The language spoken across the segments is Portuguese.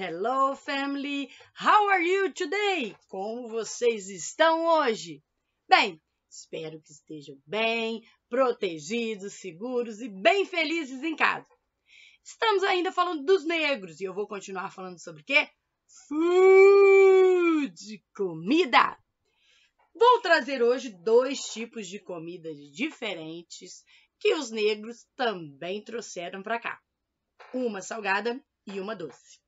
hello family, how are you today? Como vocês estão hoje? Bem, espero que estejam bem, protegidos, seguros e bem felizes em casa. Estamos ainda falando dos negros e eu vou continuar falando sobre o quê? Food, comida. Vou trazer hoje dois tipos de comidas diferentes que os negros também trouxeram para cá. Uma salgada e uma doce.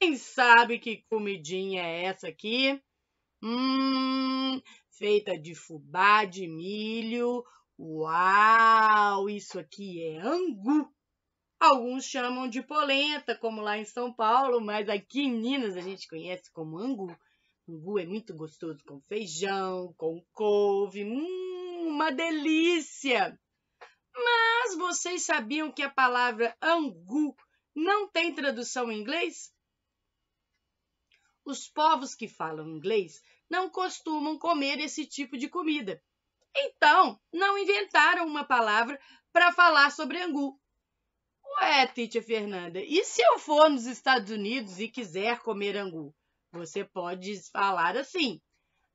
Quem sabe que comidinha é essa aqui? Hum, feita de fubá de milho. Uau, isso aqui é angu. Alguns chamam de polenta, como lá em São Paulo, mas aqui em Minas a gente conhece como angu. Angu é muito gostoso com feijão, com couve, hum, uma delícia. Mas vocês sabiam que a palavra angu não tem tradução em inglês? os povos que falam inglês não costumam comer esse tipo de comida. Então, não inventaram uma palavra para falar sobre angu. Ué, Titia Fernanda, e se eu for nos Estados Unidos e quiser comer angu? Você pode falar assim: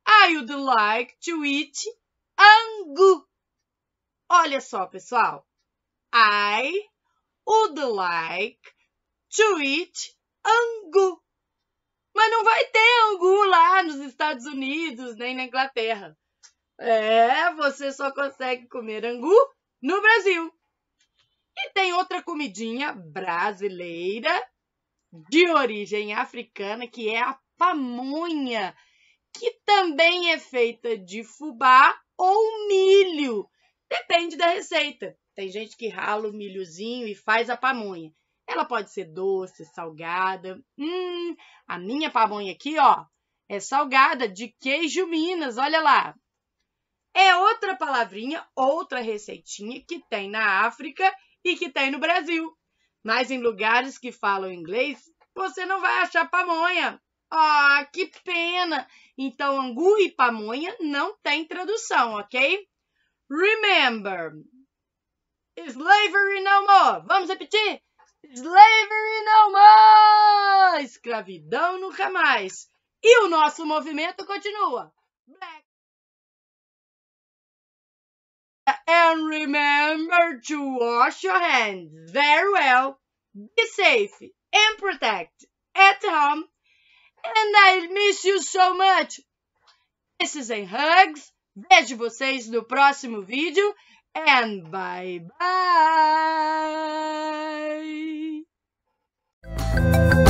I would like to eat angu. Olha só, pessoal. I would like to eat angu. Mas não vai ter angu lá nos Estados Unidos, nem na Inglaterra. É, você só consegue comer angu no Brasil. E tem outra comidinha brasileira de origem africana, que é a pamonha, que também é feita de fubá ou milho. Depende da receita. Tem gente que rala o milhozinho e faz a pamonha. Ela pode ser doce, salgada. Hum, a minha pamonha aqui, ó, é salgada de queijo Minas, olha lá. É outra palavrinha, outra receitinha que tem na África e que tem no Brasil. Mas em lugares que falam inglês, você não vai achar pamonha. Ah, oh, que pena! Então, angu e pamonha não tem tradução, ok? Remember, slavery no more. Vamos repetir? Slavery no more! Escravidão nunca mais! E o nosso movimento continua. Black. And remember to wash your hands very well. Be safe and protect at home. And I miss you so much. Kisses and hugs. Vejo vocês no próximo vídeo. and bye bye.